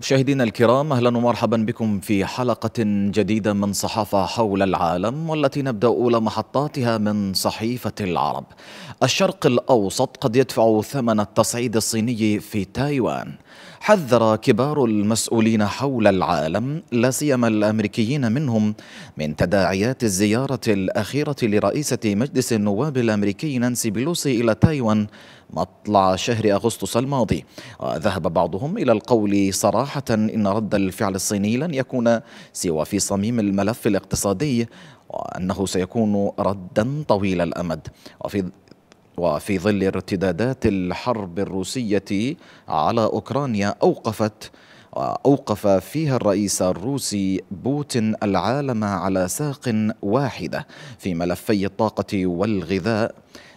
مشاهدينا الكرام اهلا ومرحبا بكم في حلقه جديده من صحافه حول العالم والتي نبدا اولى محطاتها من صحيفه العرب الشرق الأوسط قد يدفع ثمن التصعيد الصيني في تايوان حذر كبار المسؤولين حول العالم لا سيما الأمريكيين منهم من تداعيات الزيارة الأخيرة لرئيسة مجلس النواب الأمريكي نانسي بيلوسي إلى تايوان مطلع شهر أغسطس الماضي وذهب بعضهم إلى القول صراحة إن رد الفعل الصيني لن يكون سوى في صميم الملف الاقتصادي وأنه سيكون ردا طويل الأمد وفي وفي ظل ارتدادات الحرب الروسية على أوكرانيا أوقفت أوقف فيها الرئيس الروسي بوتين العالم على ساق واحدة في ملفي الطاقة والغذاء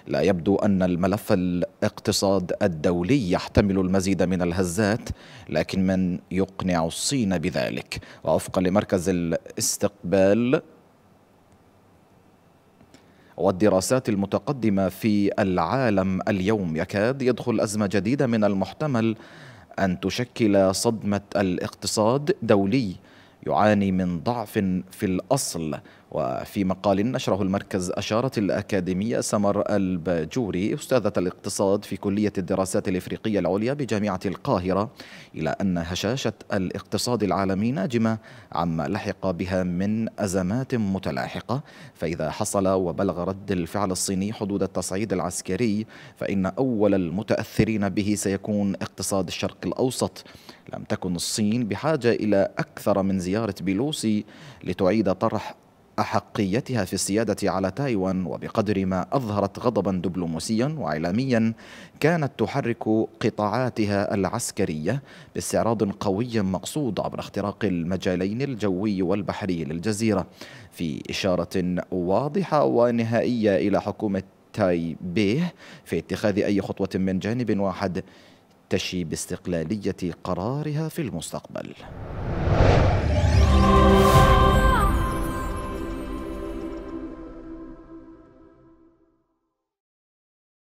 لا يبدو أن الملف الاقتصاد الدولي يحتمل المزيد من الهزات لكن من يقنع الصين بذلك ووفقا لمركز الاستقبال والدراسات المتقدمة في العالم اليوم يكاد يدخل أزمة جديدة من المحتمل أن تشكل صدمة الاقتصاد دولي يعاني من ضعف في الأصل وفي مقال نشره المركز أشارت الأكاديمية سمر الباجوري أستاذة الاقتصاد في كلية الدراسات الإفريقية العليا بجامعة القاهرة إلى أن هشاشة الاقتصاد العالمي ناجمة عما لحق بها من أزمات متلاحقة فإذا حصل وبلغ رد الفعل الصيني حدود التصعيد العسكري فإن أول المتأثرين به سيكون اقتصاد الشرق الأوسط لم تكن الصين بحاجة إلى أكثر من زيارة بيلوسي لتعيد طرح أحقيتها في السيادة على تايوان وبقدر ما أظهرت غضبا دبلوماسيا وإعلاميا كانت تحرك قطاعاتها العسكرية باستعراض قوي مقصود عبر اختراق المجالين الجوي والبحري للجزيرة في إشارة واضحة ونهائية إلى حكومة تاي بيه في اتخاذ أي خطوة من جانب واحد تشي باستقلالية قرارها في المستقبل